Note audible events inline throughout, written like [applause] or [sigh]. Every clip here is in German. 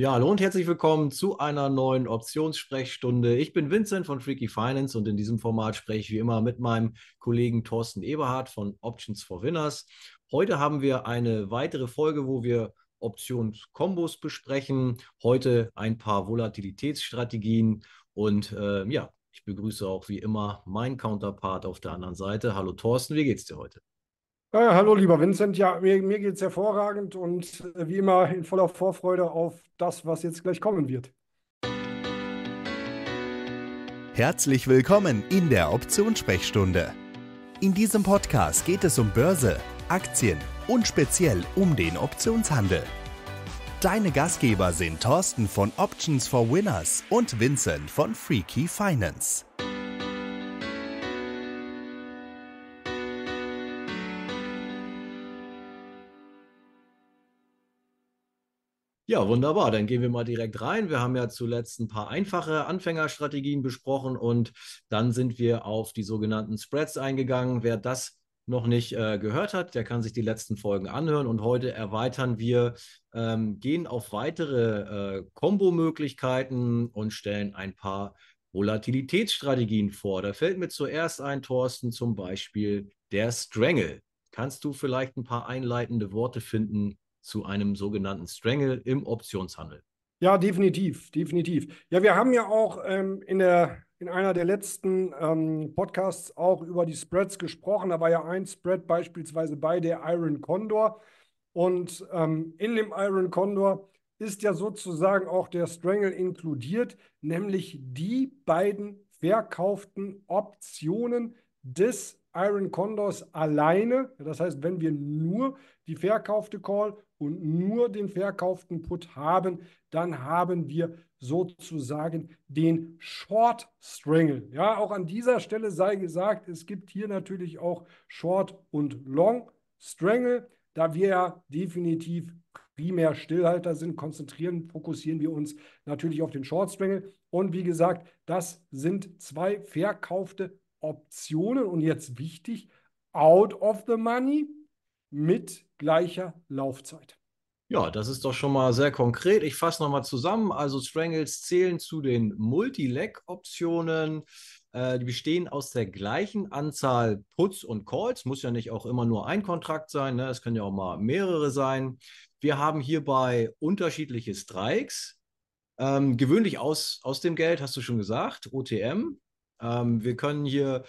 Ja, hallo und herzlich willkommen zu einer neuen Optionssprechstunde. Ich bin Vincent von Freaky Finance und in diesem Format spreche ich wie immer mit meinem Kollegen Thorsten Eberhardt von Options for Winners. Heute haben wir eine weitere Folge, wo wir Optionskombos besprechen. Heute ein paar Volatilitätsstrategien und äh, ja, ich begrüße auch wie immer meinen Counterpart auf der anderen Seite. Hallo Thorsten, wie geht's dir heute? Ja, hallo, lieber Vincent. Ja, mir, mir geht es hervorragend und äh, wie immer in voller Vorfreude auf das, was jetzt gleich kommen wird. Herzlich willkommen in der Optionssprechstunde. In diesem Podcast geht es um Börse, Aktien und speziell um den Optionshandel. Deine Gastgeber sind Thorsten von Options for Winners und Vincent von Freaky Finance. Ja, wunderbar. Dann gehen wir mal direkt rein. Wir haben ja zuletzt ein paar einfache Anfängerstrategien besprochen und dann sind wir auf die sogenannten Spreads eingegangen. Wer das noch nicht äh, gehört hat, der kann sich die letzten Folgen anhören. Und heute erweitern wir, ähm, gehen auf weitere äh, Kombo-Möglichkeiten und stellen ein paar Volatilitätsstrategien vor. Da fällt mir zuerst ein, Thorsten, zum Beispiel der Strangle. Kannst du vielleicht ein paar einleitende Worte finden, zu einem sogenannten Strangle im Optionshandel. Ja, definitiv, definitiv. Ja, wir haben ja auch ähm, in, der, in einer der letzten ähm, Podcasts auch über die Spreads gesprochen. Da war ja ein Spread beispielsweise bei der Iron Condor. Und ähm, in dem Iron Condor ist ja sozusagen auch der Strangle inkludiert, nämlich die beiden verkauften Optionen des Iron Condors alleine. Das heißt, wenn wir nur die verkaufte Call und nur den verkauften Put haben, dann haben wir sozusagen den Short Strangle. Ja, auch an dieser Stelle sei gesagt, es gibt hier natürlich auch Short und Long Strangle. Da wir ja definitiv primär Stillhalter sind, konzentrieren, fokussieren wir uns natürlich auf den Short Strangle. Und wie gesagt, das sind zwei verkaufte Optionen. Und jetzt wichtig, out of the money mit gleicher Laufzeit. Ja, das ist doch schon mal sehr konkret. Ich fasse nochmal zusammen. Also Strangles zählen zu den Multi-Leg-Optionen. Äh, die bestehen aus der gleichen Anzahl Puts und Calls. Muss ja nicht auch immer nur ein Kontrakt sein. Ne? Es können ja auch mal mehrere sein. Wir haben hierbei unterschiedliche Strikes. Ähm, gewöhnlich aus, aus dem Geld, hast du schon gesagt, OTM. Ähm, wir können hier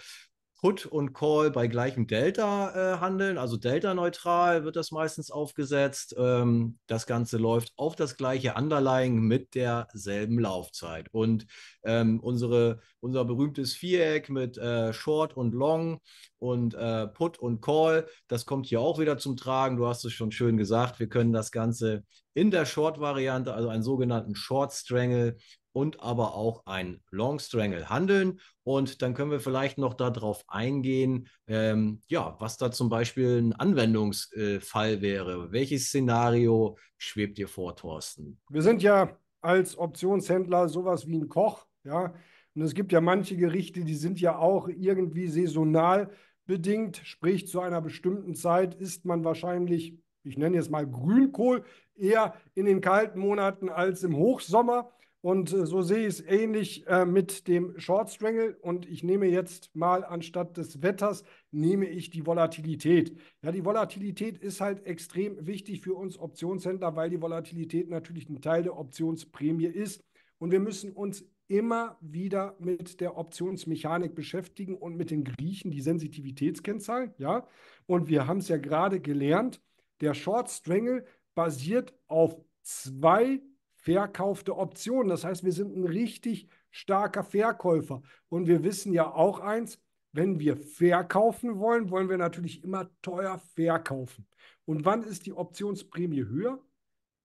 Put und Call bei gleichem Delta äh, handeln. Also Delta-neutral wird das meistens aufgesetzt. Ähm, das Ganze läuft auf das gleiche Underlying mit derselben Laufzeit. Und ähm, unsere, unser berühmtes Viereck mit äh, Short und Long und äh, Put und Call, das kommt hier auch wieder zum Tragen. Du hast es schon schön gesagt. Wir können das Ganze in der Short-Variante, also einen sogenannten Short-Strangle, und aber auch ein Long Strangle handeln. Und dann können wir vielleicht noch darauf eingehen, ähm, ja, was da zum Beispiel ein Anwendungsfall wäre. Welches Szenario schwebt dir vor, Thorsten? Wir sind ja als Optionshändler sowas wie ein Koch, ja. Und es gibt ja manche Gerichte, die sind ja auch irgendwie saisonal bedingt, sprich zu einer bestimmten Zeit isst man wahrscheinlich, ich nenne jetzt mal Grünkohl, eher in den kalten Monaten als im Hochsommer. Und äh, so sehe ich es ähnlich äh, mit dem Short Strangle. Und ich nehme jetzt mal anstatt des Wetters, nehme ich die Volatilität. Ja, die Volatilität ist halt extrem wichtig für uns Optionshändler, weil die Volatilität natürlich ein Teil der Optionsprämie ist. Und wir müssen uns immer wieder mit der Optionsmechanik beschäftigen und mit den Griechen die Sensitivitätskennzahl. Ja, und wir haben es ja gerade gelernt, der Short Strangle basiert auf zwei verkaufte Optionen. Das heißt, wir sind ein richtig starker Verkäufer. Und wir wissen ja auch eins, wenn wir verkaufen wollen, wollen wir natürlich immer teuer verkaufen. Und wann ist die Optionsprämie höher?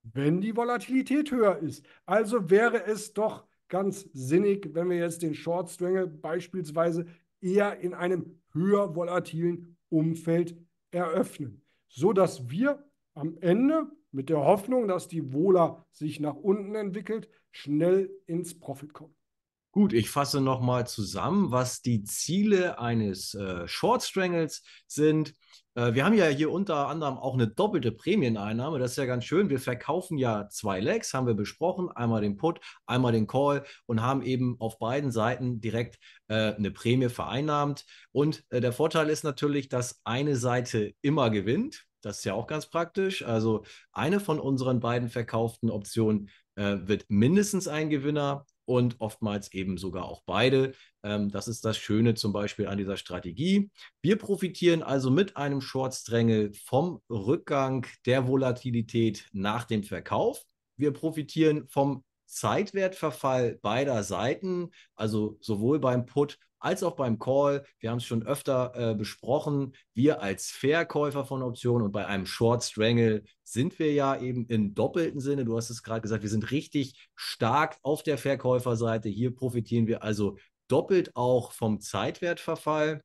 Wenn die Volatilität höher ist. Also wäre es doch ganz sinnig, wenn wir jetzt den Short Strangle beispielsweise eher in einem höher volatilen Umfeld eröffnen, sodass wir am Ende mit der Hoffnung, dass die Wohler sich nach unten entwickelt, schnell ins Profit kommen. Gut, ich fasse nochmal zusammen, was die Ziele eines äh, Short Strangles sind. Äh, wir haben ja hier unter anderem auch eine doppelte Prämieneinnahme. Das ist ja ganz schön. Wir verkaufen ja zwei Legs, haben wir besprochen. Einmal den Put, einmal den Call und haben eben auf beiden Seiten direkt äh, eine Prämie vereinnahmt. Und äh, der Vorteil ist natürlich, dass eine Seite immer gewinnt das ist ja auch ganz praktisch. Also eine von unseren beiden verkauften Optionen äh, wird mindestens ein Gewinner und oftmals eben sogar auch beide. Ähm, das ist das Schöne zum Beispiel an dieser Strategie. Wir profitieren also mit einem short strangle vom Rückgang der Volatilität nach dem Verkauf. Wir profitieren vom Zeitwertverfall beider Seiten, also sowohl beim Put als auch beim Call. Wir haben es schon öfter äh, besprochen. Wir als Verkäufer von Optionen und bei einem Short Strangle sind wir ja eben im doppelten Sinne. Du hast es gerade gesagt, wir sind richtig stark auf der Verkäuferseite. Hier profitieren wir also doppelt auch vom Zeitwertverfall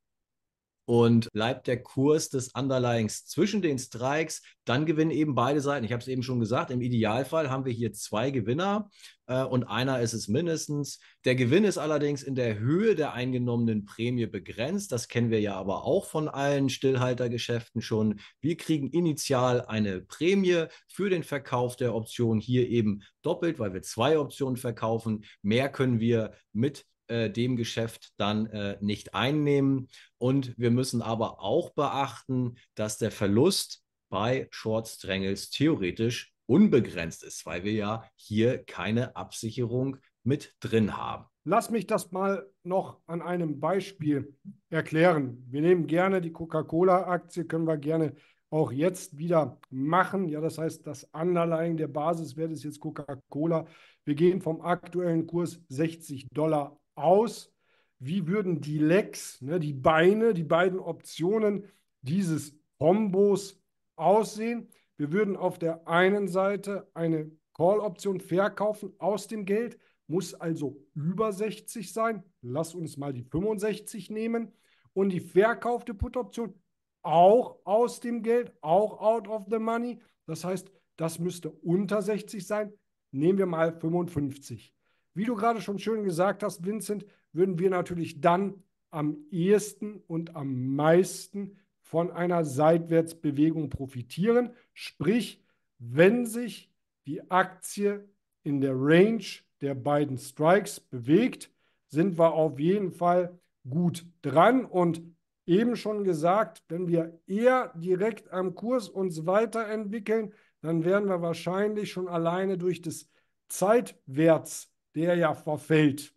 und bleibt der Kurs des Underlyings zwischen den Strikes, dann gewinnen eben beide Seiten. Ich habe es eben schon gesagt, im Idealfall haben wir hier zwei Gewinner äh, und einer ist es mindestens. Der Gewinn ist allerdings in der Höhe der eingenommenen Prämie begrenzt. Das kennen wir ja aber auch von allen Stillhaltergeschäften schon. Wir kriegen initial eine Prämie für den Verkauf der Option, hier eben doppelt, weil wir zwei Optionen verkaufen. Mehr können wir mit äh, dem Geschäft dann äh, nicht einnehmen. Und wir müssen aber auch beachten, dass der Verlust bei Short Strangles theoretisch unbegrenzt ist, weil wir ja hier keine Absicherung mit drin haben. Lass mich das mal noch an einem Beispiel erklären. Wir nehmen gerne die Coca-Cola-Aktie, können wir gerne auch jetzt wieder machen. Ja, das heißt, das Underlying der Basiswert ist jetzt Coca-Cola. Wir gehen vom aktuellen Kurs 60 Dollar aus, wie würden die Legs, ne, die Beine, die beiden Optionen dieses Kombos aussehen. Wir würden auf der einen Seite eine Call-Option verkaufen aus dem Geld, muss also über 60 sein. Lass uns mal die 65 nehmen. Und die verkaufte Put-Option auch aus dem Geld, auch out of the money. Das heißt, das müsste unter 60 sein. Nehmen wir mal 55. Wie du gerade schon schön gesagt hast, Vincent, würden wir natürlich dann am ehesten und am meisten von einer Seitwärtsbewegung profitieren. Sprich, wenn sich die Aktie in der Range der beiden Strikes bewegt, sind wir auf jeden Fall gut dran. Und eben schon gesagt, wenn wir eher direkt am Kurs uns weiterentwickeln, dann werden wir wahrscheinlich schon alleine durch das Zeitwärts der ja verfällt.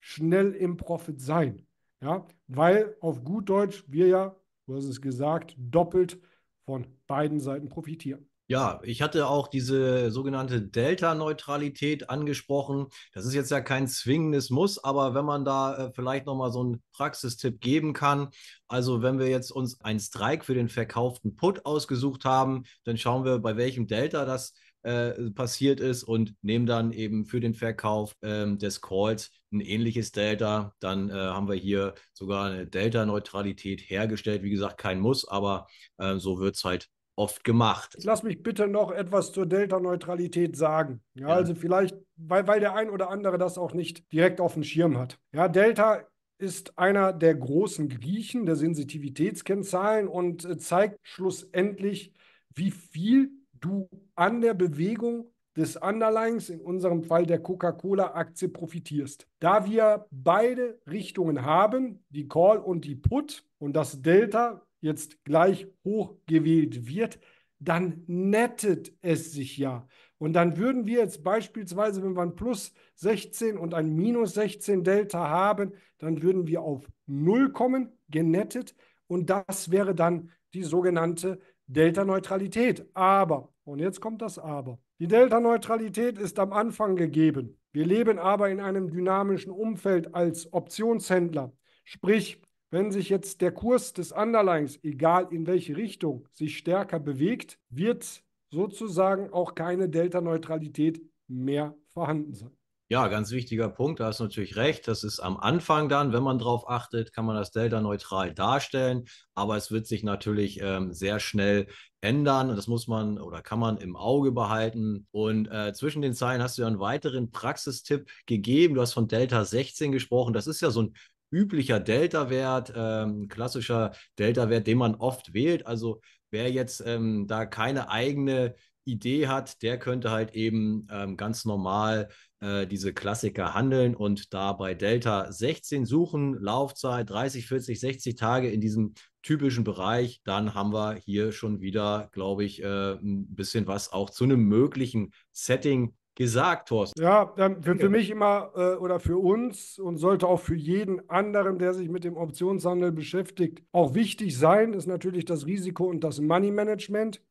Schnell im Profit sein. Ja, weil auf gut Deutsch wir ja, du hast es gesagt, doppelt von beiden Seiten profitieren. Ja, ich hatte auch diese sogenannte Delta-Neutralität angesprochen. Das ist jetzt ja kein zwingendes Muss, aber wenn man da äh, vielleicht nochmal so einen Praxistipp geben kann, also wenn wir jetzt uns einen Strike für den verkauften Put ausgesucht haben, dann schauen wir, bei welchem Delta das äh, passiert ist und nehmen dann eben für den Verkauf ähm, des Calls ein ähnliches Delta. Dann äh, haben wir hier sogar eine Delta-Neutralität hergestellt. Wie gesagt, kein Muss, aber äh, so wird es halt oft gemacht. Jetzt lass mich bitte noch etwas zur Delta-Neutralität sagen. Ja, ja, Also vielleicht, weil, weil der ein oder andere das auch nicht direkt auf dem Schirm hat. Ja, Delta ist einer der großen Griechen der Sensitivitätskennzahlen und äh, zeigt schlussendlich, wie viel du an der Bewegung des Underlines, in unserem Fall der Coca-Cola-Aktie, profitierst. Da wir beide Richtungen haben, die Call und die Put, und das Delta jetzt gleich hoch gewählt wird, dann nettet es sich ja. Und dann würden wir jetzt beispielsweise, wenn wir ein Plus 16 und ein Minus 16 Delta haben, dann würden wir auf 0 kommen, genettet. Und das wäre dann die sogenannte Delta-Neutralität. Aber und jetzt kommt das Aber. Die Delta-Neutralität ist am Anfang gegeben. Wir leben aber in einem dynamischen Umfeld als Optionshändler. Sprich, wenn sich jetzt der Kurs des Underlines, egal in welche Richtung, sich stärker bewegt, wird sozusagen auch keine Delta-Neutralität mehr vorhanden sein. Ja, ganz wichtiger Punkt, da hast du natürlich recht. Das ist am Anfang dann, wenn man drauf achtet, kann man das Delta neutral darstellen, aber es wird sich natürlich ähm, sehr schnell ändern und das muss man oder kann man im Auge behalten. Und äh, zwischen den Zeilen hast du ja einen weiteren Praxistipp gegeben. Du hast von Delta 16 gesprochen. Das ist ja so ein üblicher Delta-Wert, ähm, klassischer Delta-Wert, den man oft wählt. Also wer jetzt ähm, da keine eigene Idee hat, der könnte halt eben ähm, ganz normal äh, diese Klassiker handeln und da bei Delta 16 suchen, Laufzeit 30, 40, 60 Tage in diesem typischen Bereich, dann haben wir hier schon wieder, glaube ich, äh, ein bisschen was auch zu einem möglichen Setting gesagt, Thorsten. Ja, für, für mich immer äh, oder für uns und sollte auch für jeden anderen, der sich mit dem Optionshandel beschäftigt, auch wichtig sein, ist natürlich das Risiko und das Money Management.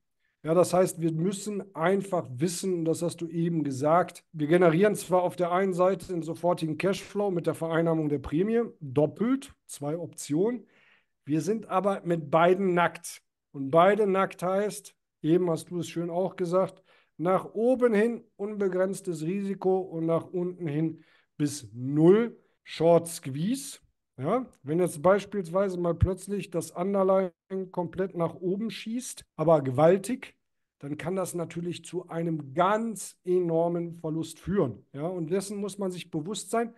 Ja, das heißt, wir müssen einfach wissen, und das hast du eben gesagt, wir generieren zwar auf der einen Seite den sofortigen Cashflow mit der Vereinnahmung der Prämie, doppelt, zwei Optionen, wir sind aber mit beiden nackt. Und beide nackt heißt, eben hast du es schön auch gesagt, nach oben hin unbegrenztes Risiko und nach unten hin bis null Short Squeeze. Ja, wenn jetzt beispielsweise mal plötzlich das Underline komplett nach oben schießt, aber gewaltig, dann kann das natürlich zu einem ganz enormen Verlust führen. Ja, und dessen muss man sich bewusst sein.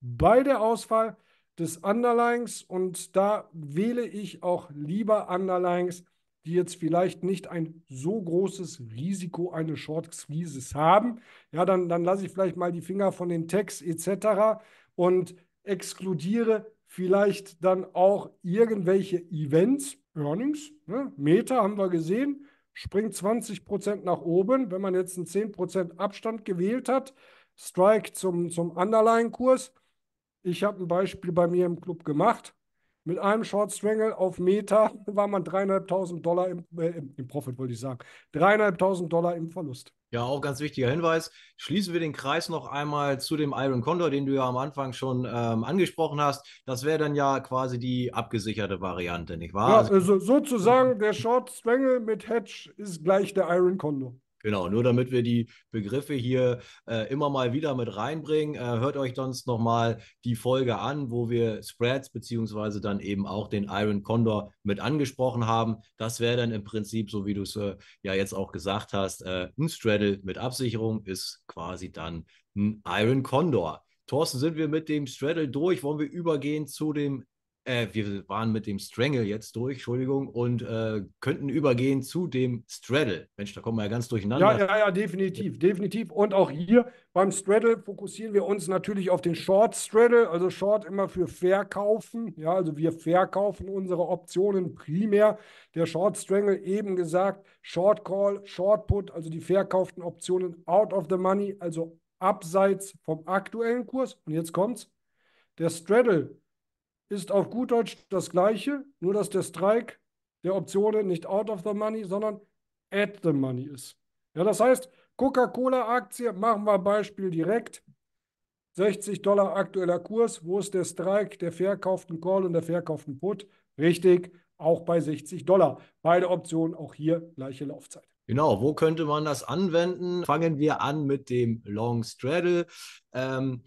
Bei der Auswahl des Underlines und da wähle ich auch lieber Underlines, die jetzt vielleicht nicht ein so großes Risiko eines Short Squeezes haben. Ja, dann, dann lasse ich vielleicht mal die Finger von den Tags etc. und exkludiere vielleicht dann auch irgendwelche Events, Earnings, ne? Meta haben wir gesehen, springt 20 Prozent nach oben. Wenn man jetzt einen 10 Prozent Abstand gewählt hat, Strike zum, zum Underline-Kurs. Ich habe ein Beispiel bei mir im Club gemacht. Mit einem Short Strangle auf Meta [laughs] war man dreieinhalbtausend Dollar im, äh, im, Profit, wollte ich sagen. Dreieinhalbtausend Dollar im Verlust. Ja, auch ganz wichtiger Hinweis. Schließen wir den Kreis noch einmal zu dem Iron Condor, den du ja am Anfang schon ähm, angesprochen hast. Das wäre dann ja quasi die abgesicherte Variante, nicht wahr? Ja, also, sozusagen der Short Strangle mit Hedge ist gleich der Iron Condor. Genau, nur damit wir die Begriffe hier äh, immer mal wieder mit reinbringen. Äh, hört euch sonst nochmal die Folge an, wo wir Spreads beziehungsweise dann eben auch den Iron Condor mit angesprochen haben. Das wäre dann im Prinzip, so wie du es äh, ja jetzt auch gesagt hast, äh, ein Straddle mit Absicherung ist quasi dann ein Iron Condor. Thorsten, sind wir mit dem Straddle durch? Wollen wir übergehen zu dem äh, wir waren mit dem Strangle jetzt durch, Entschuldigung, und äh, könnten übergehen zu dem Straddle. Mensch, da kommen wir ja ganz durcheinander. Ja, ja, ja, definitiv, definitiv. Und auch hier beim Straddle fokussieren wir uns natürlich auf den Short Straddle, also Short immer für Verkaufen. Ja, also wir verkaufen unsere Optionen primär. Der Short Strangle eben gesagt, Short Call, Short Put, also die verkauften Optionen out of the money, also abseits vom aktuellen Kurs. Und jetzt kommt's. Der Straddle ist auf gut Deutsch das gleiche, nur dass der Strike der Optionen nicht out of the money, sondern at the money ist. Ja, das heißt, Coca-Cola-Aktie, machen wir Beispiel direkt. 60 Dollar aktueller Kurs. Wo ist der Strike der verkauften Call und der verkauften Put? Richtig, auch bei 60 Dollar. Beide Optionen auch hier gleiche Laufzeit. Genau, wo könnte man das anwenden? Fangen wir an mit dem Long Straddle. Ähm,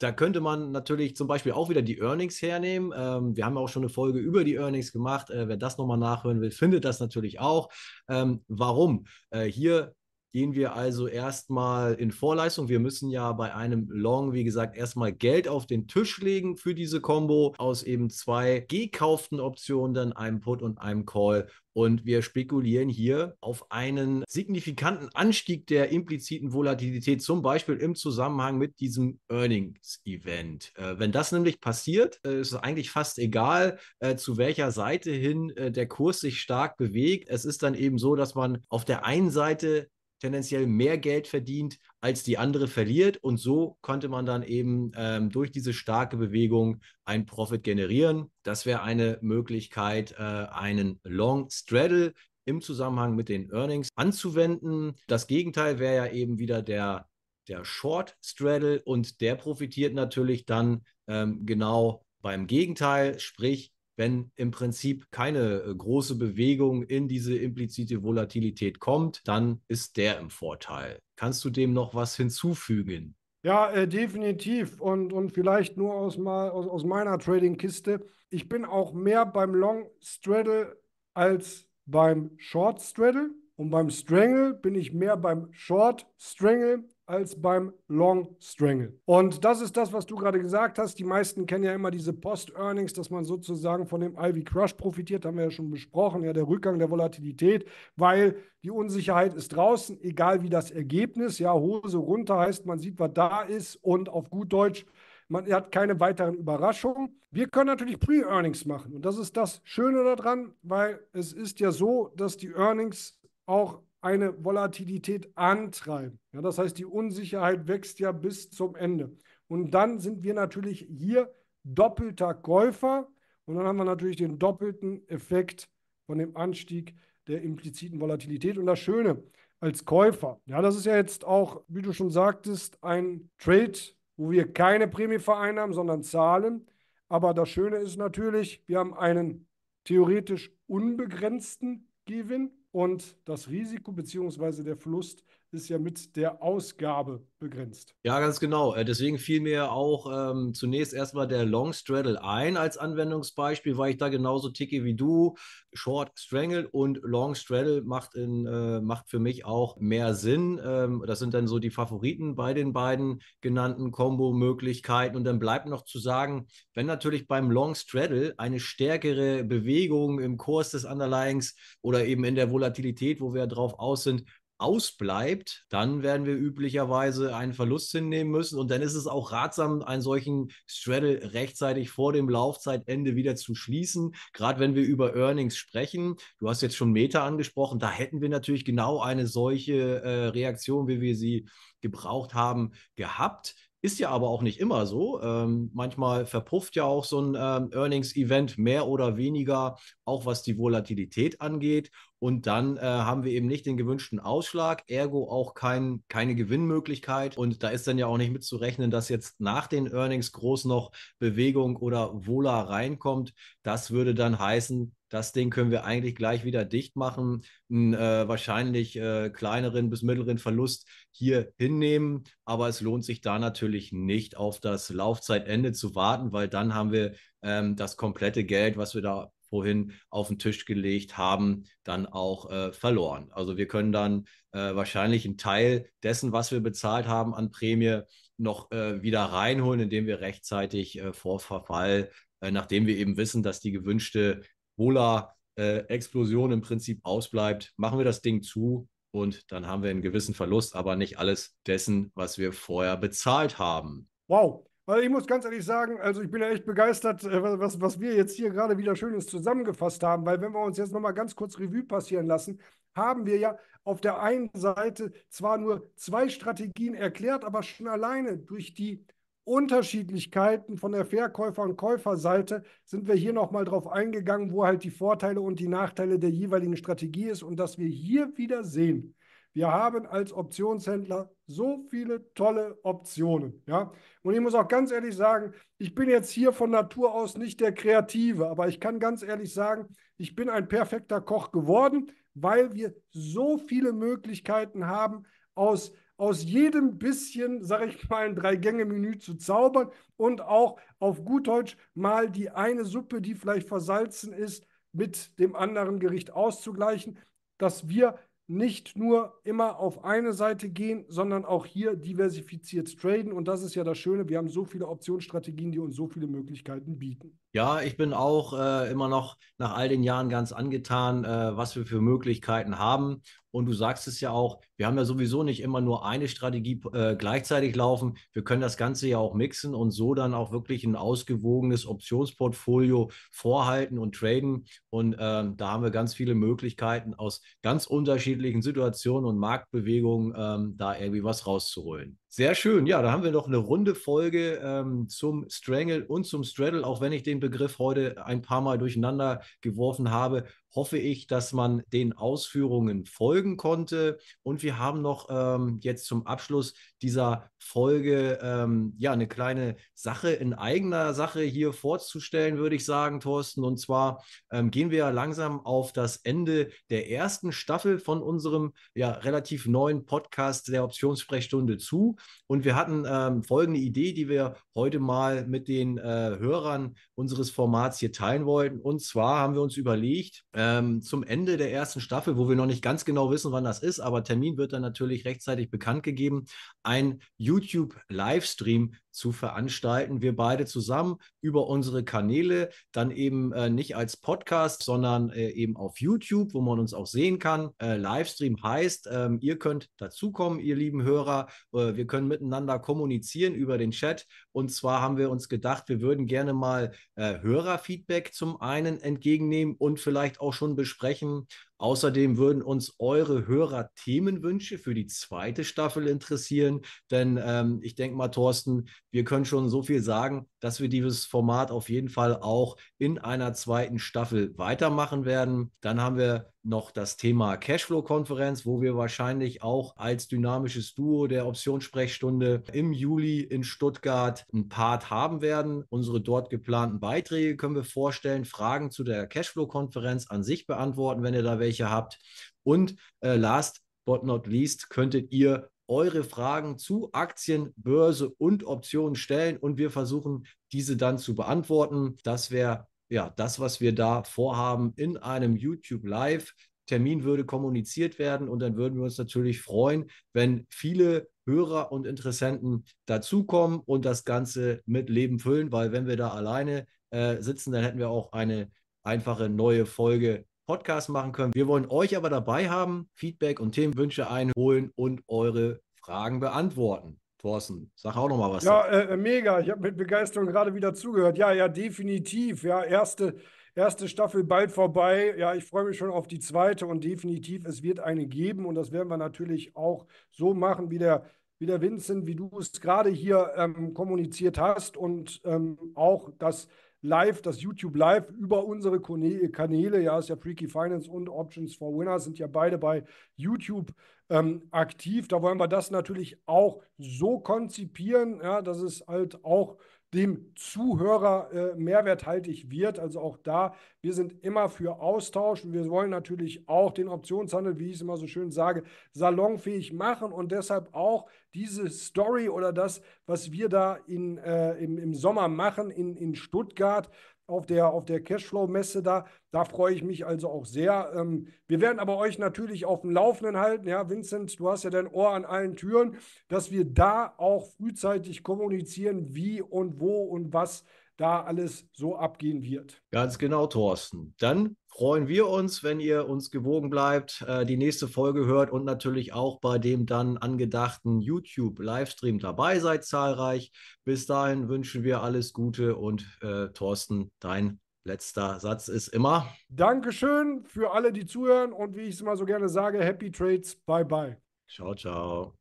da könnte man natürlich zum Beispiel auch wieder die Earnings hernehmen. Ähm, wir haben auch schon eine Folge über die Earnings gemacht. Äh, wer das nochmal nachhören will, findet das natürlich auch. Ähm, warum? Äh, hier gehen wir also erstmal in Vorleistung. Wir müssen ja bei einem Long, wie gesagt, erstmal Geld auf den Tisch legen für diese Combo aus eben zwei gekauften Optionen, dann einem Put und einem Call. Und wir spekulieren hier auf einen signifikanten Anstieg der impliziten Volatilität, zum Beispiel im Zusammenhang mit diesem Earnings-Event. Äh, wenn das nämlich passiert, äh, ist es eigentlich fast egal, äh, zu welcher Seite hin äh, der Kurs sich stark bewegt. Es ist dann eben so, dass man auf der einen Seite tendenziell mehr Geld verdient, als die andere verliert. Und so konnte man dann eben ähm, durch diese starke Bewegung einen Profit generieren. Das wäre eine Möglichkeit, äh, einen Long Straddle im Zusammenhang mit den Earnings anzuwenden. Das Gegenteil wäre ja eben wieder der, der Short Straddle und der profitiert natürlich dann ähm, genau beim Gegenteil, sprich wenn im Prinzip keine äh, große Bewegung in diese implizite Volatilität kommt, dann ist der im Vorteil. Kannst du dem noch was hinzufügen? Ja, äh, definitiv. Und, und vielleicht nur aus, mal, aus, aus meiner Trading-Kiste. Ich bin auch mehr beim Long Straddle als beim Short Straddle. Und beim Strangle bin ich mehr beim Short Strangle als beim Long Strangle. Und das ist das, was du gerade gesagt hast. Die meisten kennen ja immer diese Post-Earnings, dass man sozusagen von dem Ivy Crush profitiert, haben wir ja schon besprochen, ja, der Rückgang der Volatilität, weil die Unsicherheit ist draußen, egal wie das Ergebnis, ja, Hose runter heißt, man sieht, was da ist und auf gut Deutsch, man hat keine weiteren Überraschungen. Wir können natürlich Pre-Earnings machen und das ist das Schöne daran, weil es ist ja so, dass die Earnings auch eine Volatilität antreiben. Ja, das heißt, die Unsicherheit wächst ja bis zum Ende. Und dann sind wir natürlich hier doppelter Käufer und dann haben wir natürlich den doppelten Effekt von dem Anstieg der impliziten Volatilität. Und das Schöne als Käufer, ja, das ist ja jetzt auch, wie du schon sagtest, ein Trade, wo wir keine Prämie vereinnahmen, sondern zahlen. Aber das Schöne ist natürlich, wir haben einen theoretisch unbegrenzten Gewinn und das Risiko bzw. der Verlust ist ja mit der Ausgabe begrenzt. Ja, ganz genau. Äh, deswegen fiel mir auch ähm, zunächst erstmal der Long Straddle ein als Anwendungsbeispiel, weil ich da genauso ticke wie du. Short Strangle und Long Straddle macht, in, äh, macht für mich auch mehr Sinn. Ähm, das sind dann so die Favoriten bei den beiden genannten Combo-Möglichkeiten. Und dann bleibt noch zu sagen, wenn natürlich beim Long Straddle eine stärkere Bewegung im Kurs des Underlyings oder eben in der Volatilität, wo wir drauf aus sind, ausbleibt, dann werden wir üblicherweise einen Verlust hinnehmen müssen. Und dann ist es auch ratsam, einen solchen Straddle rechtzeitig vor dem Laufzeitende wieder zu schließen. Gerade wenn wir über Earnings sprechen, du hast jetzt schon Meta angesprochen, da hätten wir natürlich genau eine solche äh, Reaktion, wie wir sie gebraucht haben, gehabt. Ist ja aber auch nicht immer so. Ähm, manchmal verpufft ja auch so ein ähm, Earnings-Event mehr oder weniger, auch was die Volatilität angeht. Und dann äh, haben wir eben nicht den gewünschten Ausschlag, ergo auch kein, keine Gewinnmöglichkeit. Und da ist dann ja auch nicht mitzurechnen, dass jetzt nach den Earnings groß noch Bewegung oder Vola reinkommt. Das würde dann heißen, das Ding können wir eigentlich gleich wieder dicht machen, einen äh, wahrscheinlich äh, kleineren bis mittleren Verlust hier hinnehmen. Aber es lohnt sich da natürlich nicht auf das Laufzeitende zu warten, weil dann haben wir ähm, das komplette Geld, was wir da vorhin auf den Tisch gelegt haben, dann auch äh, verloren. Also wir können dann äh, wahrscheinlich einen Teil dessen, was wir bezahlt haben an Prämie, noch äh, wieder reinholen, indem wir rechtzeitig äh, vor Verfall, äh, nachdem wir eben wissen, dass die gewünschte bola äh, explosion im Prinzip ausbleibt, machen wir das Ding zu und dann haben wir einen gewissen Verlust, aber nicht alles dessen, was wir vorher bezahlt haben. Wow, also ich muss ganz ehrlich sagen, also ich bin ja echt begeistert, äh, was, was wir jetzt hier gerade wieder Schönes zusammengefasst haben, weil wenn wir uns jetzt nochmal ganz kurz Revue passieren lassen, haben wir ja auf der einen Seite zwar nur zwei Strategien erklärt, aber schon alleine durch die Unterschiedlichkeiten von der Verkäufer- und Käuferseite sind wir hier nochmal drauf eingegangen, wo halt die Vorteile und die Nachteile der jeweiligen Strategie ist und dass wir hier wieder sehen, wir haben als Optionshändler so viele tolle Optionen. Ja? Und ich muss auch ganz ehrlich sagen, ich bin jetzt hier von Natur aus nicht der Kreative, aber ich kann ganz ehrlich sagen, ich bin ein perfekter Koch geworden, weil wir so viele Möglichkeiten haben, aus, aus jedem bisschen, sage ich mal, ein Drei-Gänge-Menü zu zaubern und auch auf gut Deutsch mal die eine Suppe, die vielleicht versalzen ist, mit dem anderen Gericht auszugleichen, dass wir nicht nur immer auf eine Seite gehen, sondern auch hier diversifiziert traden. Und das ist ja das Schöne, wir haben so viele Optionsstrategien, die uns so viele Möglichkeiten bieten. Ja, ich bin auch äh, immer noch nach all den Jahren ganz angetan, äh, was wir für Möglichkeiten haben. Und du sagst es ja auch, wir haben ja sowieso nicht immer nur eine Strategie äh, gleichzeitig laufen. Wir können das Ganze ja auch mixen und so dann auch wirklich ein ausgewogenes Optionsportfolio vorhalten und traden. Und ähm, da haben wir ganz viele Möglichkeiten aus ganz unterschiedlichen Situationen und Marktbewegungen, ähm, da irgendwie was rauszuholen. Sehr schön. Ja, da haben wir noch eine runde Folge ähm, zum Strangle und zum Straddle, auch wenn ich den Begriff heute ein paar Mal durcheinander geworfen habe hoffe ich, dass man den Ausführungen folgen konnte. Und wir haben noch ähm, jetzt zum Abschluss dieser Folge ähm, ja eine kleine Sache in eigener Sache hier vorzustellen, würde ich sagen, Thorsten. Und zwar ähm, gehen wir langsam auf das Ende der ersten Staffel von unserem ja relativ neuen Podcast der Optionssprechstunde zu. Und wir hatten ähm, folgende Idee, die wir heute mal mit den äh, Hörern unseres Formats hier teilen wollten. Und zwar haben wir uns überlegt, ähm, zum Ende der ersten Staffel, wo wir noch nicht ganz genau wissen, wann das ist, aber Termin wird dann natürlich rechtzeitig bekannt gegeben, ein YouTube-Livestream zu veranstalten. Wir beide zusammen über unsere Kanäle, dann eben äh, nicht als Podcast, sondern äh, eben auf YouTube, wo man uns auch sehen kann. Äh, Livestream heißt, ähm, ihr könnt dazukommen, ihr lieben Hörer. Äh, wir können miteinander kommunizieren über den Chat. Und zwar haben wir uns gedacht, wir würden gerne mal äh, Hörerfeedback zum einen entgegennehmen und vielleicht auch schon besprechen, Außerdem würden uns eure Hörer-Themenwünsche für die zweite Staffel interessieren, denn ähm, ich denke mal, Thorsten, wir können schon so viel sagen dass wir dieses Format auf jeden Fall auch in einer zweiten Staffel weitermachen werden. Dann haben wir noch das Thema Cashflow-Konferenz, wo wir wahrscheinlich auch als dynamisches Duo der Optionssprechstunde im Juli in Stuttgart ein Part haben werden. Unsere dort geplanten Beiträge können wir vorstellen, Fragen zu der Cashflow-Konferenz an sich beantworten, wenn ihr da welche habt. Und äh, last but not least könntet ihr eure Fragen zu Aktien, Börse und Optionen stellen und wir versuchen, diese dann zu beantworten. Das wäre ja das, was wir da vorhaben in einem YouTube Live. Termin würde kommuniziert werden und dann würden wir uns natürlich freuen, wenn viele Hörer und Interessenten dazukommen und das Ganze mit Leben füllen, weil wenn wir da alleine äh, sitzen, dann hätten wir auch eine einfache neue Folge Podcast machen können. Wir wollen euch aber dabei haben, Feedback und Themenwünsche einholen und eure Fragen beantworten. Thorsten, sag auch nochmal was. Ja, äh, äh, mega. Ich habe mit Begeisterung gerade wieder zugehört. Ja, ja, definitiv. Ja, erste, erste Staffel bald vorbei. Ja, ich freue mich schon auf die zweite und definitiv, es wird eine geben und das werden wir natürlich auch so machen, wie der, wie der Vincent, wie du es gerade hier ähm, kommuniziert hast und ähm, auch das live, das YouTube Live über unsere Kanäle, ja, ist ja Freaky Finance und Options for Winners sind ja beide bei YouTube ähm, aktiv. Da wollen wir das natürlich auch so konzipieren, ja, dass es halt auch dem Zuhörer äh, mehrwerthaltig wird. Also auch da, wir sind immer für Austausch und wir wollen natürlich auch den Optionshandel, wie ich es immer so schön sage, salonfähig machen und deshalb auch diese Story oder das, was wir da in, äh, im, im Sommer machen in, in Stuttgart, auf der, auf der Cashflow-Messe da. Da freue ich mich also auch sehr. Ähm, wir werden aber euch natürlich auf dem Laufenden halten. Ja, Vincent, du hast ja dein Ohr an allen Türen, dass wir da auch frühzeitig kommunizieren, wie und wo und was da alles so abgehen wird. Ganz genau, Thorsten. Dann freuen wir uns, wenn ihr uns gewogen bleibt, äh, die nächste Folge hört und natürlich auch bei dem dann angedachten YouTube-Livestream dabei seid, zahlreich. Bis dahin wünschen wir alles Gute und äh, Thorsten, dein letzter Satz ist immer. Dankeschön für alle, die zuhören und wie ich es immer so gerne sage, Happy Trades, bye bye. Ciao, ciao.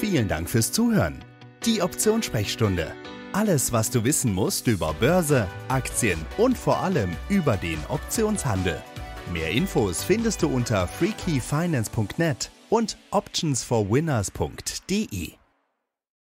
Vielen Dank fürs Zuhören. Die Optionssprechstunde. Alles, was du wissen musst über Börse, Aktien und vor allem über den Optionshandel. Mehr Infos findest du unter freakyfinance.net und optionsforwinners.de.